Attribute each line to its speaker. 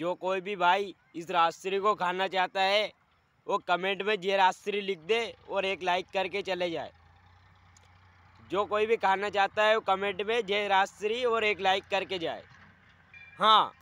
Speaker 1: जो कोई भी भाई इस राजश्री को खाना चाहता है वो कमेंट में जे राजश्री लिख दे और एक लाइक करके चले जाए जो कोई भी खाना चाहता है वो कमेंट में जय राजश्री और एक लाइक करके जाए हाँ